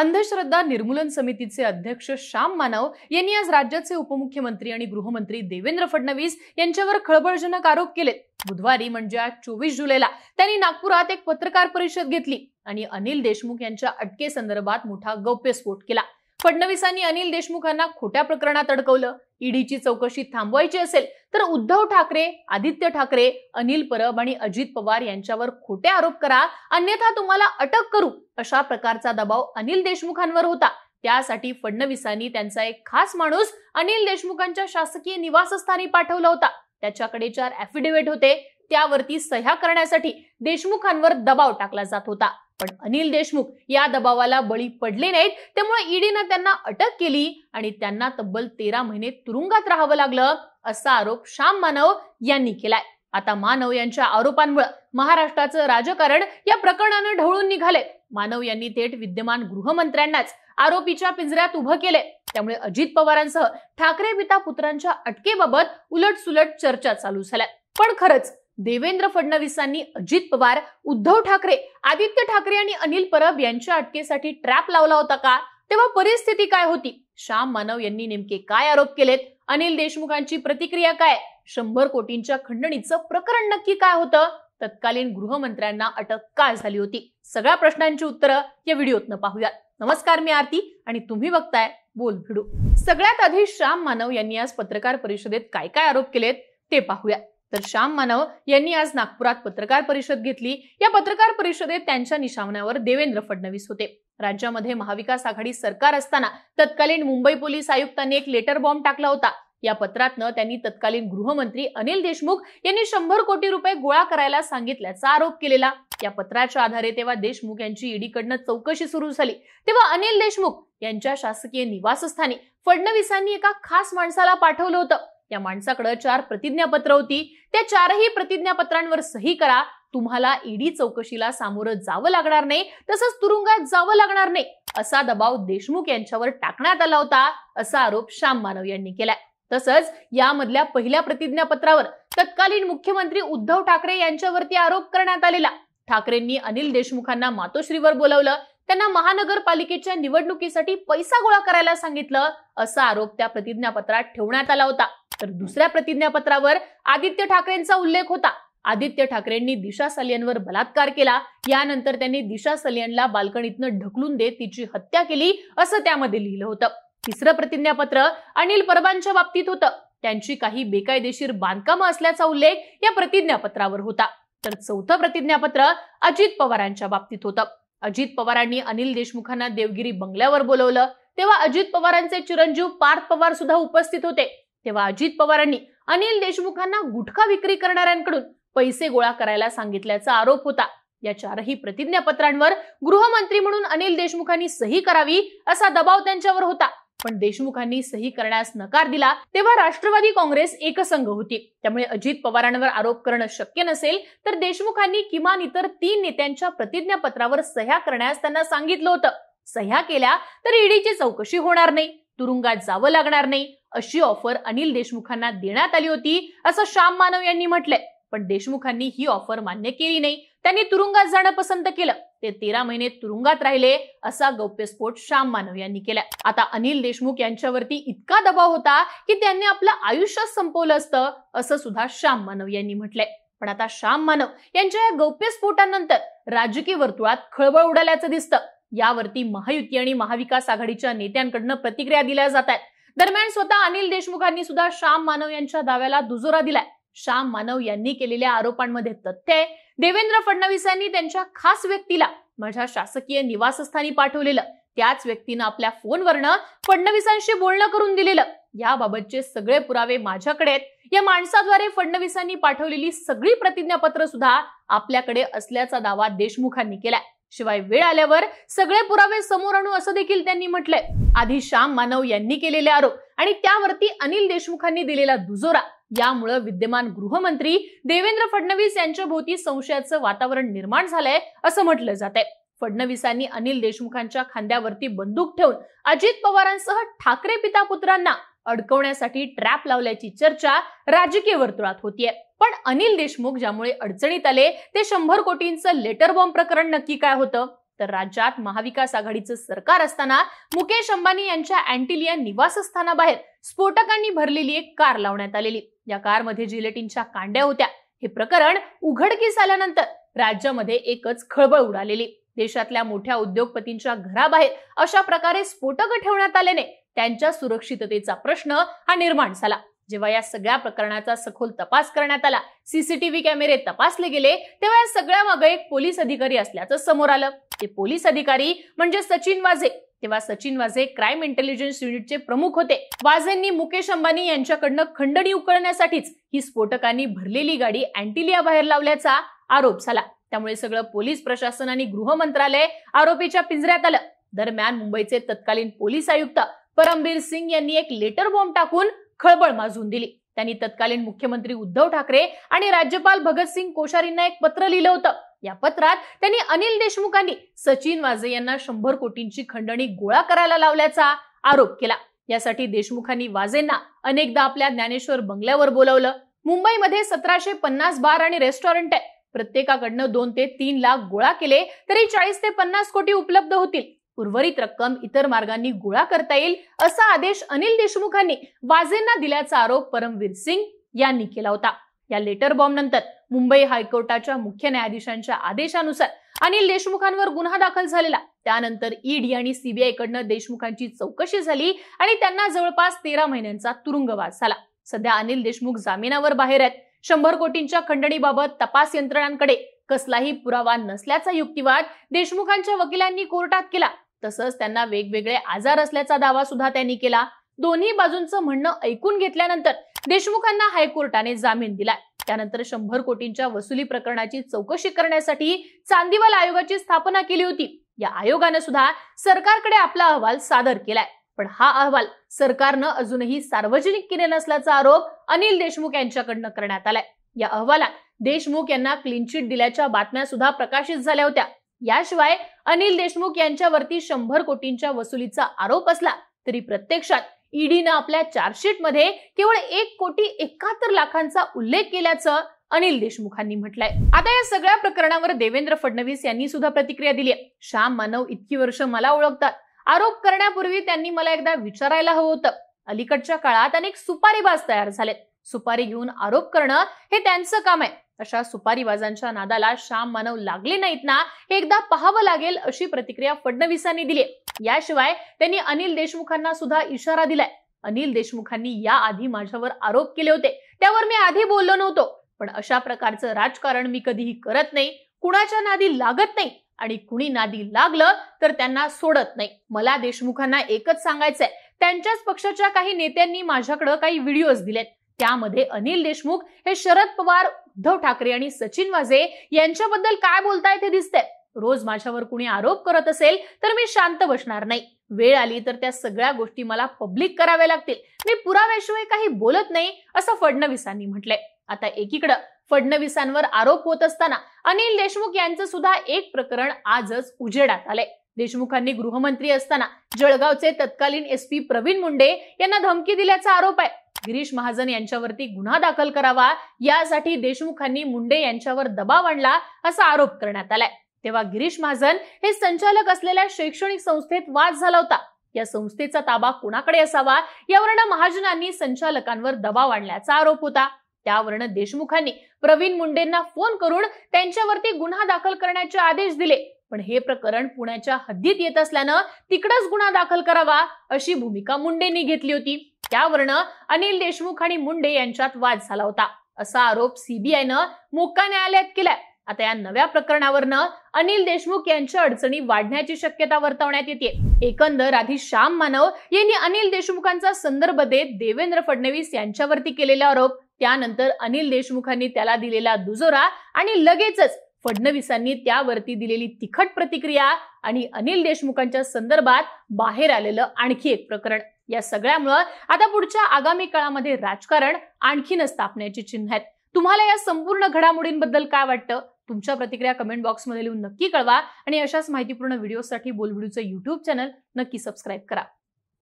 अंधश्रद्धा निर्मूलन समितीचे अध्यक्ष श्याम मानव यांनी आज राज्याचे उपमुख्यमंत्री आणि गृहमंत्री देवेंद्र फडणवीस यांच्यावर खळबळजनक आरोप केले बुधवारी म्हणजे आज चोवीस जुलैला त्यांनी नागपुरात एक पत्रकार परिषद घेतली आणि अनिल देशमुख यांच्या अटकेसंदर्भात मोठा गौप्यस्फोट केला फडणवीसांनी अनिल देशमुखांना खोट्या प्रकरणात अडकवलं ईडीची चौकशी थांबवायची असेल तर उद्धव ठाकरे आदित्य ठाकरे अनिल परब आणि अजित पवार यांच्यावर खोटे आरोप करा अन्यथा तुम्हाला अटक करू अशा प्रकारचा दबाव अनिल देशमुखांवर होता त्यासाठी फडणवीसांनी त्यांचा एक खास माणूस अनिल देशमुखांच्या शासकीय निवासस्थानी पाठवला होता त्याच्याकडे चार ऍफिडेव्हिट होते त्यावरती सह्या करण्यासाठी देशमुखांवर दबाव टाकला जात होता पण अनिल देशमुख या दबावाला बळी पडले नाहीत त्यामुळे ईडीनं त्यांना अटक केली आणि त्यांना तब्बल तेरा महिने तुरुंगात राहावं लागलं असा आरोप श्याम मानव यांनी केलाय आता मानव यांच्या आरोपांमुळे महाराष्ट्राचं राजकारण या प्रकरणानं ढवळून निघाले मानव यांनी थेट विद्यमान गृहमंत्र्यांनाच आरोपीच्या पिंजऱ्यात उभं केले त्यामुळे अजित पवारांसह ठाकरे पिता पुत्रांच्या अटकेबाबत उलटसुलट चर्चा चालू झाल्या पण खरंच देवेंद्र फडणवीसांनी अजित पवार उद्धव ठाकरे आदित्य ठाकरे आणि अनिल परब यांच्या अटकेसाठी ट्रॅप लावला होता का तेव्हा परिस्थिती काय होती श्याम मानव यांनी नेमके काय आरोप केलेत अनिल देशमुखांची प्रतिक्रिया काय शंभर कोटींच्या खंडणीचं प्रकरण नक्की काय होतं तत्कालीन गृहमंत्र्यांना अटक काय झाली होती सगळ्या प्रश्नांची उत्तरं या व्हिडिओतनं पाहूयात नमस्कार मी आरती आणि तुम्ही बघताय बोल भिडू सगळ्यात आधी श्याम मानव यांनी आज पत्रकार परिषदेत काय काय आरोप केलेत ते पाहूयात तर श्याम मानव यांनी आज नागपुरात पत्रकार परिषद घेतली या पत्रकार परिषदेत त्यांच्या निशावण्यावर देवेंद्र फडणवीस होते राज्यामध्ये महाविकास आघाडी सरकार असताना तत्कालीन मुंबई पोलीस आयुक्तांनी एक लेटर बॉम्ब टाकला होता या पत्रातनं त्यांनी तत्कालीन गृहमंत्री अनिल देशमुख यांनी शंभर कोटी रुपये गोळा करायला सांगितल्याचा आरोप केलेला या पत्राच्या आधारे तेव्हा देशमुख यांची ईडीकडनं चौकशी सुरू झाली तेव्हा अनिल देशमुख यांच्या शासकीय निवासस्थानी फडणवीसांनी एका खास माणसाला पाठवलं होतं त्या माणसाकडे चार प्रतिज्ञापत्र होती त्या चारही प्रतिज्ञापत्रांवर सही करा तुम्हाला ईडी चौकशीला सामोरं जावं लागणार नाही तसंच तुरुंगात जावं लागणार नाही असा दबाव देशमुख यांच्यावर टाकण्यात आला होता असा आरोप श्याम मानव यांनी केलाय तसंच यामधल्या पहिल्या प्रतिज्ञापत्रावर तत्कालीन मुख्यमंत्री उद्धव ठाकरे यांच्यावरती आरोप करण्यात आलेला ठाकरेंनी अनिल देशमुखांना मातोश्रीवर बोलावलं त्यांना महानगरपालिकेच्या निवडणुकीसाठी पैसा गोळा करायला सांगितलं असा आरोप त्या प्रतिज्ञापत्रात ठेवण्यात आला होता तर दुसऱ्या प्रतिज्ञापत्रावर आदित्य ठाकरेंचा उल्लेख होता आदित्य ठाकरेंनी दिशा सलियनवर बलात्कार केला यानंतर त्यांनी दिशा सलियनला बाल्कनीतनं ढकलून देत तिची हत्या केली असं त्यामध्ये लिहिलं होतं तिसरं प्रतिज्ञापत्र अनिल परबांच्या बाबतीत होतं त्यांची काही बेकायदेशीर बांधकामं असल्याचा उल्लेख या प्रतिज्ञापत्रावर होता तर चौथं प्रतिज्ञापत्र अजित पवारांच्या बाबतीत होतं अजित पवारांनी अनिल देशमुखांना देवगिरी बंगल्यावर बोलवलं तेव्हा अजित पवारांचे चिरंजीव पार्थ पवार सुद्धा उपस्थित होते तेव्हा अजित पवारांनी अनिल देशमुखांना गुटखा विक्री करणाऱ्यांकडून पैसे गोळा करायला सांगितल्याचा आरोप होता या चारही प्रतिज्ञापत्रांवर गृहमंत्री म्हणून अनिल देशमुखांनी सही करावी असा दबाव त्यांच्यावर होता पण देशमुखांनी सही करण्यास नकार दिला तेव्हा राष्ट्रवादी काँग्रेस एकसंघ होती त्यामुळे अजित पवारांवर आरोप करणं शक्य नसेल तर देशमुखांनी किमान इतर तीन नेत्यांच्या प्रतिज्ञापत्रावर सह्या करण्यास त्यांना सांगितलं होतं सह्या केल्या तर ईडीची चौकशी होणार नाही तुरुंगात जावं लागणार नाही अशी ऑफर अनिल देशमुखांना देण्यात आली होती असं श्याम मानव यांनी म्हटलंय पण देशमुखांनी ही ऑफर मान्य केली नाही त्यांनी तुरुंगात जाणं पसंत केलं ते तेरा महिने तुरुंगात राहिले असा गौप्यस्फोट श्याम मानव यांनी केला आता अनिल देशमुख यांच्यावरती इतका दबाव होता की त्यांनी आपलं आयुष्यच संपवलं असतं असं सुद्धा श्याम मानव यांनी म्हटलंय पण आता श्याम मानव यांच्या या गौप्यस्फोटानंतर राजकीय वर्तुळात खळबळ उडाल्याचं दिसतं यावरती महायुती आणि महाविकास आघाडीच्या नेत्यांकडनं प्रतिक्रिया दिल्या जात आहेत दरम्यान स्वतः अनिल देशमुखांनी सुद्धा श्याम मानव यांच्या दाव्याला दुजोरा दिलाय श्याम मानव यांनी केलेल्या आरोपांमध्ये तथ्य आहे देवेंद्र फडणवीस यांनी त्यांच्या खास व्यक्तीला माझ्या शासकीय निवासस्थानी पाठवलेलं त्याच व्यक्तीनं आपल्या फोनवरनं फडणवीसांशी बोलणं करून दिलेलं याबाबतचे सगळे पुरावे माझ्याकडे आहेत या माणसाद्वारे फडणवीसांनी पाठवलेली सगळी प्रतिज्ञापत्र सुद्धा आपल्याकडे असल्याचा दावा देशमुखांनी केलाय शिवाय वेळ आल्यावर सगळे पुरावे समोर आणू असं देखील त्यांनी म्हटलंय आधी श्याम मानव यांनी केलेले आरोप आणि त्यावरती अनिल देशमुखांनी दिलेला दुजोरा यामुळे विद्यमान गृहमंत्री देवेंद्र फडणवीस यांच्या भोवती संशयाचं वातावरण निर्माण झालंय असं म्हटलं जात आहे फडणवीसांनी अनिल देशमुखांच्या खांद्यावरती बंदूक ठेवून अजित पवारांसह ठाकरे पिता पुत्रांना अडकवण्यासाठी ट्रॅप लावल्याची चर्चा राजकीय वर्तुळात होतीये पण अनिल देशमुख ज्यामुळे अडचणीत आले ते शंभर कोटींचं लेटर बॉम्ब प्रकरण नक्की काय होतं तर राज्यात महाविकास आघाडीचं सरकार असताना मुकेश अंबानी यांच्या अँटिलिया निवासस्थानाबाहेर स्फोटकांनी भरलेली एक कार लावण्यात आलेली या कारमध्ये जिलेटिनच्या कांड्या होत्या हे प्रकरण उघडकीस आल्यानंतर राज्यामध्ये एकच खळबळ उडालेली देशातल्या मोठ्या उद्योगपतींच्या घराबाहेर अशा प्रकारे स्फोटक ठेवण्यात आल्याने त्यांच्या सुरक्षिततेचा प्रश्न हा निर्माण झाला जेव्हा या सगळ्या प्रकरणाचा सखोल तपास करण्यात आला सीसीटीव्ही कॅमेरे तपासले गेले तेव्हा या सगळ्या मागे एक पोलीस अधिकारी असल्याचं समोर आलं ते पोलीस अधिकारी म्हणजे सचिन वाझे तेव्हा सचिन वाझे क्राईम इंटेलिजन्स युनिटचे प्रमुख होते वाझेंनी मुकेश अंबानी यांच्याकडनं खंडणी उकळण्यासाठीच ही स्फोटकांनी भरलेली गाडी अँटिलिया बाहेर लावल्याचा आरोप झाला त्यामुळे सगळं पोलीस प्रशासन आणि गृह मंत्रालय आरोपीच्या पिंजऱ्यात आलं दरम्यान मुंबईचे तत्कालीन पोलीस आयुक्त परमबीर सिंग यांनी एक लेटर बॉम्ब टाकून खळबळ माजून दिली त्यांनी तत्कालीन मुख्यमंत्री उद्धव ठाकरे आणि राज्यपाल भगतसिंग कोश्यारींना एक पत्र लिहिलं होतं या पत्रात त्यांनी अनिल देशमुखांनी सचिन वाजे यांना शंभर कोटींची खंडणी गोळा करायला लावल्याचा आरोप केला यासाठी देशमुखांनी वाझेंना अनेकदा आपल्या ज्ञानेश्वर बंगल्यावर बोलावलं मुंबईमध्ये सतराशे पन्नास बार आणि रेस्टॉरंट आहे प्रत्येकाकडनं दोन ते तीन लाख गोळा केले तरी चाळीस ते पन्नास कोटी उपलब्ध होतील उर्वरित रक्कम इतर मार्गांनी गोळा करता येईल असा आदेश अनिल देशमुखांनी वाझेंना दिल्याचा आरोप परमवीर सिंग यांनी केला होता या लेटर बॉम्ब नंतर मुंबई हायकोर्टाच्या मुख्य न्यायाधीशांच्या आदेशानुसार अनिल देशमुखांवर गुन्हा दाखल झालेला त्यानंतर ईडी आणि सीबीआय कडनं देशमुखांची चौकशी झाली आणि त्यांना जवळपास तेरा महिन्यांचा तुरुंगवास झाला सध्या अनिल देशमुख जामिनावर बाहेर आहेत शंभर कोटींच्या खंडणीबाबत तपास यंत्रणांकडे कसलाही पुरावा नसल्याचा युक्तिवाद देशमुखांच्या वकिलांनी कोर्टात केला तसंच त्यांना वेगवेगळे आजार असल्याचा दावा सुद्धा त्यांनी केला दोन्ही बाजूंचं म्हणणं ऐकून घेतल्यानंतर देशमुखांना हायकोर्टाने जामीन दिलाय त्यानंतर शंभर कोटींच्या वसुली प्रकरणाची चौकशी करण्यासाठी चांदीवाल आयोगाची स्थापना केली होती या आयोगानं सुद्धा सरकारकडे आपला अहवाल सादर केलाय पण हा अहवाल सरकारनं अजूनही सार्वजनिक केले नसल्याचा आरोप अनिल देशमुख यांच्याकडनं करण्यात आलाय या अहवालात देशमुख यांना क्लीन चिट दिल्याच्या बातम्या सुद्धा प्रकाशित झाल्या होत्या याशिवाय अनिल देशमुख यांच्यावरती शंभर कोटींच्या वसुलीचा आरोप असला तरी प्रत्यक्षात ईडीनं आपल्या मध्ये केवळ एक कोटी एकाहत्तर लाखांचा उल्लेख केल्याचं अनिल देशमुखांनी म्हटलंय आता या सगळ्या प्रकरणावर देवेंद्र फडणवीस यांनी सुद्धा प्रतिक्रिया दिली आहे श्याम मानव इतकी वर्ष मला ओळखतात आरोप करण्यापूर्वी त्यांनी मला एकदा विचारायला हवं होतं अलीकडच्या काळात अनेक सुपारीबाज तयार झालेत सुपारी घेऊन आरोप करणं हे त्यांचं काम आहे अशा सुपारीबाजांच्या नादाला श्याम मानव लागले नाहीत ना हे एकदा पाहावं लागेल अशी प्रतिक्रिया फडणवीसांनी दिली याशिवाय त्यांनी अनिल देशमुखांना सुद्धा इशारा दिलाय अनिल देशमुखांनी याआधी माझ्यावर आरोप केले होते त्यावर मी आधी बोललो नव्हतो पण अशा प्रकारचं राजकारण मी कधीही करत नाही कुणाच्या नादी लागत नाही आणि कुणी नादी लागलं तर त्यांना सोडत नाही मला देशमुखांना एकच सांगायचंय त्यांच्याच पक्षाच्या काही नेत्यांनी माझ्याकडे काही व्हिडिओज दिलेत त्यामध्ये अनिल देशमुख हे शरद पवार उद्धव ठाकरे आणि सचिन वाजे यांच्याबद्दल काय बोलताय ते दिसतंय रोज माझ्यावर कुणी आरोप करत असेल तर मी शांत बसणार नाही वेळ आली तर त्या सगळ्या गोष्टी मला पब्लिक कराव्या लागतील मी पुराव्याशिवाय काही बोलत नाही असं फडणवीसांनी म्हटलंय आता एकीकडं फडणवीसांवर आरोप होत असताना अनिल देशमुख यांचं सुद्धा एक प्रकरण आजच उजेडात आलंय देशमुखांनी गृहमंत्री असताना जळगावचे तत्कालीन एसपी प्रवीण मुंडे यांना धमकी दिल्याचा आरोप आहे गिरीश महाजन यांच्यावरती गुन्हा दाखल करावा यासाठी देशमुखांनी मुंडे यांच्यावर दबाव आणला असा आरोप करण्यात आलाय तेव्हा गिरीश महाजन हे संचालक असलेल्या शैक्षणिक संस्थेत वाद झाला होता या संस्थेचा ताबा कोणाकडे असावा यावरनं महाजनांनी संचालकांवर दबाव आणल्याचा आरोप होता त्यावरनं देशमुखांनी प्रवीण मुंडेंना फोन करून त्यांच्यावरती गुन्हा दाखल करण्याचे आदेश दिले पण हे प्रकरण पुण्याच्या हद्दीत येत असल्यानं तिकडच गुन्हा दाखल करावा अशी भूमिका मुंडेंनी घेतली होती त्यावरनं अनिल देशमुख आणि मुंडे यांच्यात वाद झाला होता असा आरोप सीबीआयनं मोक्का न्यायालयात केलाय आता या नव्या प्रकरणावरनं अनिल देशमुख यांच्या अडचणी वाढण्याची शक्यता वर्तवण्यात येते एकंदर आधी श्याम मानव यांनी अनिल देशमुखांचा संदर्भ देत देवेंद्र फडणवीस यांच्यावरती केलेला आरोप त्यानंतर अनिल देशमुखांनी त्याला दिलेला दुजोरा आणि लगेचच फडणवीसांनी त्यावरती दिलेली तिखट प्रतिक्रिया आणि अनिल देशमुखांच्या संदर्भात बाहेर आलेलं आणखी एक प्रकरण या सगळ्यामुळं आता पुढच्या आगामी काळामध्ये राजकारण आणखीनच तापण्याची चिन्ह आहेत तुम्हाला या संपूर्ण घडामोडींबद्दल काय वाटतं तुमच्या प्रतिक्रिया कमेंट बॉक्समध्ये लिहून नक्की कळवा आणि अशाच माहितीपूर्ण व्हिडिओसाठी बोलबिडूचं युट्यूब चॅनल नक्की सबस्क्राईब करा